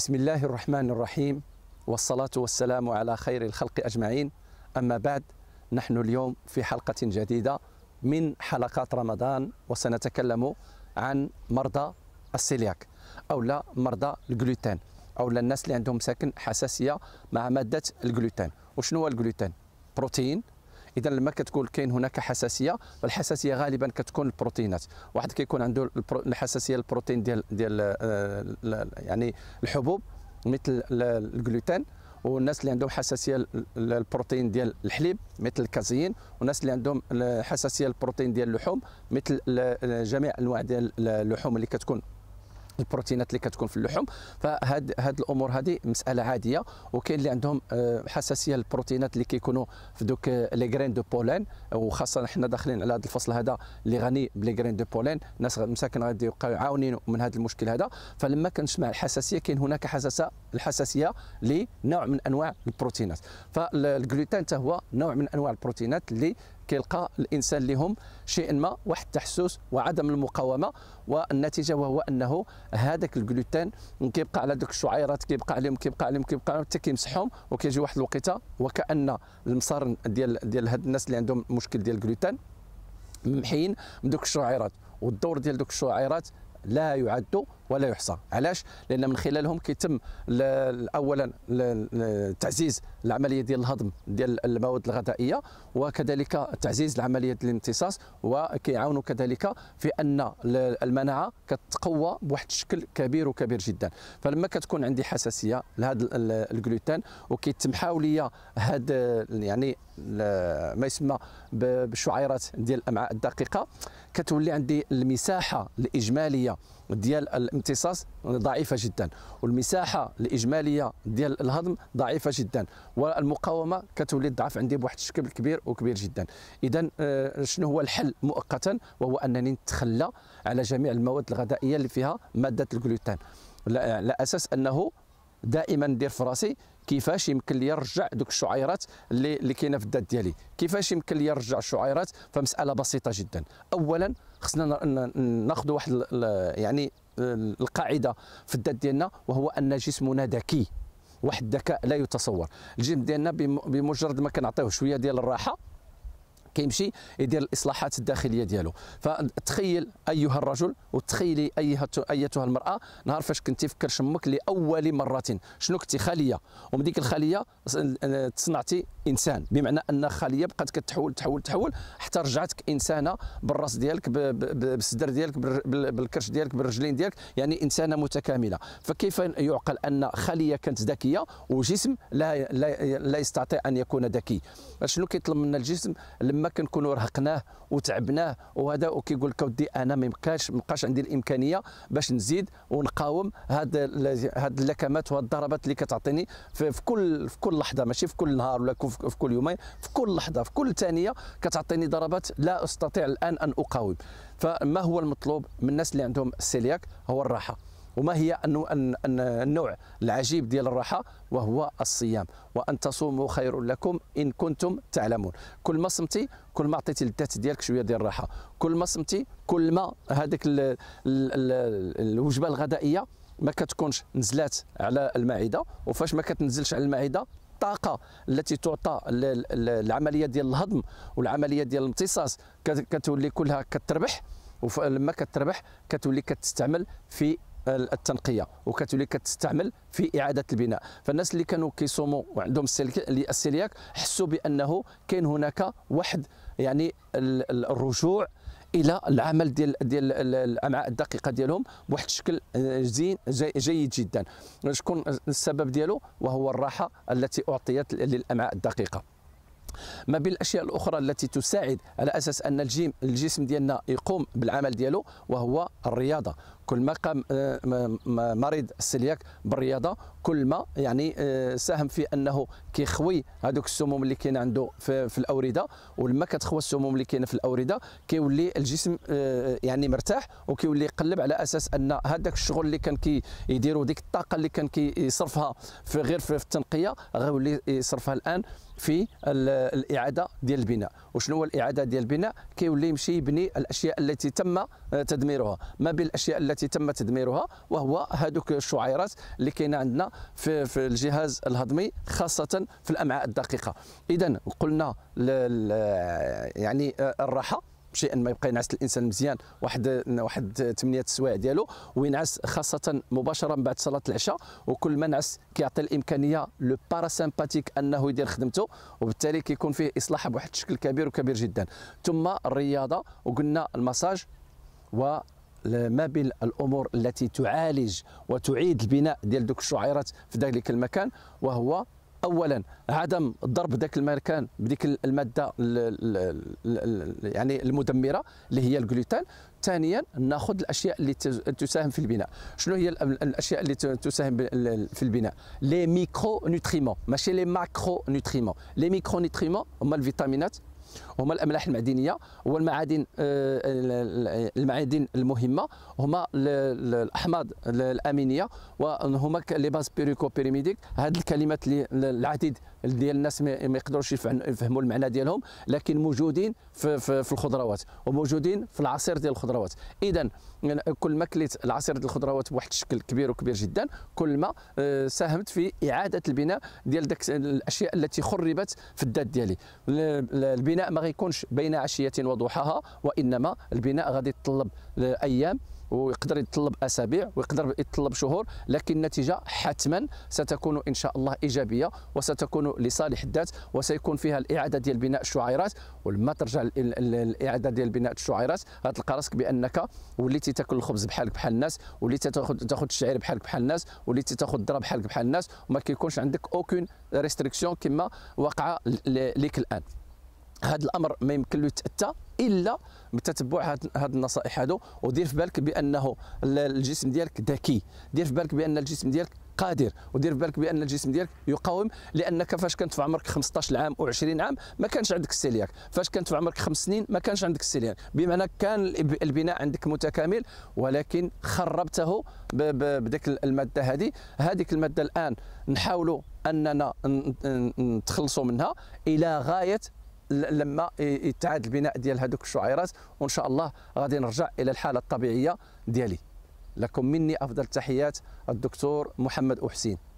بسم الله الرحمن الرحيم والصلاة والسلام على خير الخلق أجمعين أما بعد نحن اليوم في حلقة جديدة من حلقات رمضان وسنتكلم عن مرضى السيلياك أو لا مرضى الجلوتين أو لا الناس اللي عندهم ساكن حساسية مع مادة الجلوتين وشنو هو الجلوتين؟ بروتين اذا لما كتكون كاين هناك حساسيه فالحساسيه غالبا كتكون البروتينات واحد كيكون عنده الحساسيه للبروتين ديال ديال آه، يعني الحبوب مثل الجلوتين والناس اللي عندهم حساسيه للبروتين ديال الحليب مثل الكازيين والناس اللي عندهم حساسيه للبروتين ديال اللحوم مثل جميع انواع ديال اللحوم اللي كتكون البروتينات اللي كتكون في اللحوم فهاد هاد الامور هذه مساله عاديه وكاين اللي عندهم آه، حساسيه للبروتينات اللي كيكونوا في دوك آه، لي غرين دو بولين وخاصه حنا داخلين على هذا الفصل هذا اللي غني بلي غرين دو بولين الناس مساكن غادي يبقاو عاونين من هذا المشكل هذا فلما كنسمع الحساسيه كاين هناك حساسه الحساسيه لنوع من انواع البروتينات فالجلوتين حتى هو نوع من انواع البروتينات اللي كيلقى الانسان لهم شيء ما واحد التحسس وعدم المقاومه والنتيجه وهو انه هذاك الجلوتين كيبقى على ذوك الشعيرات كيبقى عليهم كيبقى عليهم كيبقى عليهم حتى كيمسحهم وكيجي واحد الوقيته وكان المصارن ديال ديال هاد الناس اللي عندهم مشكل ديال الجلوتين ممحيين من ذوك الشعيرات والدور ديال ذوك الشعيرات لا يعد ولا يحصى علاش لان من خلالهم كيتم اولا تعزيز العمليه ديال الهضم ديال المواد الغذائيه وكذلك تعزيز العمليه ديال الامتصاص وكيعاونوا كذلك في ان المناعه كتقوى بواحد الشكل كبير وكبير جدا فلما كتكون عندي حساسيه لهذا الجلوتين وكيتم حاوليا هذا يعني ما يسمى بالشعيرات ديال الامعاء الدقيقه كتولي عندي المساحه الاجماليه ديال الامتصاص ضعيفه جدا والمساحه الاجماليه ديال الهضم ضعيفه جدا والمقاومه كتولي تضعف عندي بواحد الشكل كبير وكبير جدا اذا آه، شنو هو الحل مؤقتا وهو انني نتخلى على جميع المواد الغذائيه اللي فيها ماده الجلوتين على اساس انه دائما ندير في راسي كيفاش يمكن لي نرجع دوك الشعيرات اللي اللي كاينه في الذات ديالي كيفاش يمكن لي نرجع الشعيرات فمساله بسيطه جدا اولا خصنا ناخذ واحد يعني القاعده في الذات ديالنا وهو ان جسمنا ذكي واحد الذكاء لا يتصور الجسم ديالنا بمجرد ما كنعطيه شويه ديال الراحه كيمشي يدير الاصلاحات الداخليه ديالو فتخيل ايها الرجل وتخيلي ايها ايتها المراه نهار فاش كنتي فكر شمك لاول مره شنو كنتي خاليه ومن ديك الخاليه صنعتي انسان بمعنى ان خليه بقات كتحول تحول تحول حتى رجعتك انسانه بالراس ديالك بالصدر ديالك بالكرش ديالك بالرجلين ديالك يعني انسانه متكامله فكيف يعقل ان خليه كانت ذكيه وجسم لا لا, لا يستطيع ان يكون ذكي شنو كيطلب منا الجسم لما كنكونوا رهقناه وتعبناه وهذا وكيقول لك ودي انا ما بقاش مابقاش عندي الامكانيه باش نزيد ونقاوم هاد هاد اللكمات وهاد الضربات اللي كتعطيني في كل في كل لحظه ماشي في كل نهار ولا في كل يومين في كل لحظه في كل ثانيه كتعطيني ضربات لا استطيع الان ان اقاوم فما هو المطلوب من الناس اللي عندهم السيلياك هو الراحه وما هي النوع العجيب ديال الراحه وهو الصيام وان تصوموا خير لكم ان كنتم تعلمون كل ما صمتي كل ما عطيتي للذات ديالك شويه ديال الراحه كل ما صمتي كل ما هذيك الوجبه الغذائيه ما كتكونش نزلات على المعده وفاش ما كتنزلش على المعده الطاقه التي تعطى للعمليه ديال الهضم والعمليه ديال الامتصاص كتولي كلها كتربح ولما كتربح كتولي كتستعمل في التنقيه وكتولي كتستعمل في اعاده البناء فالناس اللي كانوا كيصوموا وعندهم السيلياك حسوا بانه كاين هناك واحد يعني الرجوع الى العمل ديال ديال الامعاء الدقيقه ديالهم بواحد الشكل آه، زين جيد جدا شكون السبب ديالو وهو الراحه التي اعطيت للامعاء الدقيقه ما بين الاشياء الاخرى التي تساعد على اساس ان الجيم الجسم ديالنا يقوم بالعمل ديالو وهو الرياضه كل ما قام آه، مريض السلياك بالرياضه كل ما يعني آه، ساهم في انه كيخوي هذوك السموم اللي كاين عنده في الاورده ولما كتخوى السموم اللي كاينه في الاورده كيولي الجسم آه، يعني مرتاح وكيولي يقلب على اساس ان هذاك الشغل اللي كان كيديروا ديك الطاقه اللي كان كيصرفها في غير في التنقيه غيولي يصرفها الان في الاعاده ديال البناء وشنو هو الاعاده ديال البناء كيولي يمشي يبني الاشياء التي تم تدميرها ما بين الاشياء التي التي تم تدميرها وهو هذوك الشعيرات اللي كاينه عندنا في, في الجهاز الهضمي خاصه في الامعاء الدقيقه اذا قلنا يعني آه، الراحه شيئا ما يبقى ينعس الانسان مزيان واحد واحد 8 السوايع ديالو وينعس خاصه مباشره من بعد صلاه العشاء وكل ما نعس كيعطي الامكانيه لو باراسيمباتيك انه يدير خدمته وبالتالي كيكون فيه اصلاح بواحد الشكل كبير وكبير جدا ثم الرياضه وقلنا المساج و ما بين الامور التي تعالج وتعيد البناء ديال دوك الشعيرات في ذلك المكان وهو اولا عدم ضرب ذاك المكان بديك الماده الـ الـ الـ يعني المدمره اللي هي الجلوتين ثانيا ناخذ الاشياء اللي تساهم في البناء شنو هي الاشياء اللي تساهم في البناء لي ميكرو نوتريمون ماشي لي ماكرو نوتريمون لي ميكرو نوتريمون هما الفيتامينات هما الاملاح المعدنيه والمعادن آه، المعادن المهمه هما الاحماض الامينيه وهما لي باز بيريكو بيريميديك هاد الكلمات اللي العديد ديال الناس ما يقدروش يفهموا المعنى ديالهم لكن موجودين في, في الخضروات وموجودين في العصير ديال الخضروات اذا يعني كل ما كليت العصير الخضروات بواحد الشكل كبير وكبير جدا كل ما آه، ساهمت في اعاده البناء ديال داك الاشياء التي خربت في الذات ديالي البناء ما غيكونش بين عشيه وضحاها وانما البناء غادي يتطلب آه، ايام ويقدر يتطلب اسابيع ويقدر يتطلب شهور لكن النتيجه حتما ستكون ان شاء الله ايجابيه وستكون لصالح الذات وسيكون فيها الاعاده ديال بناء الشعيرات ولما ترجع الاعاده ديال بناء الشعيرات غتلقى راسك بانك وليتي تاكل الخبز بحالك بحال الناس وليتي تاخذ تاخذ الشعير بحالك بحال الناس وليتي تاخذ الذره بحالك بحال الناس وما كيكونش عندك اوكون ريستريكسيون كما وقع ليك الان هذا الامر ما يمكن له يتاتى الا بتتبع هاد النصائح هادو ودير في بالك بانه الجسم ديالك ذكي دير في بالك بان الجسم ديالك قادر ودير بالك بان الجسم ديالك يقاوم لانك فاش كنت في عمرك 15 عام و20 عام ما كانش عندك السيلياك فاش كنت في عمرك خمس سنين ما كانش عندك السيلياك بمعنى كان البناء عندك متكامل ولكن خربته بديك الماده هذه هذيك الماده الان نحاولوا اننا نتخلصوا منها الى غايه لما يتعاد البناء ديال هذوك الشعيرات وان شاء الله غادي نرجع الى الحاله الطبيعيه ديالي لكم مني افضل تحيات الدكتور محمد احسين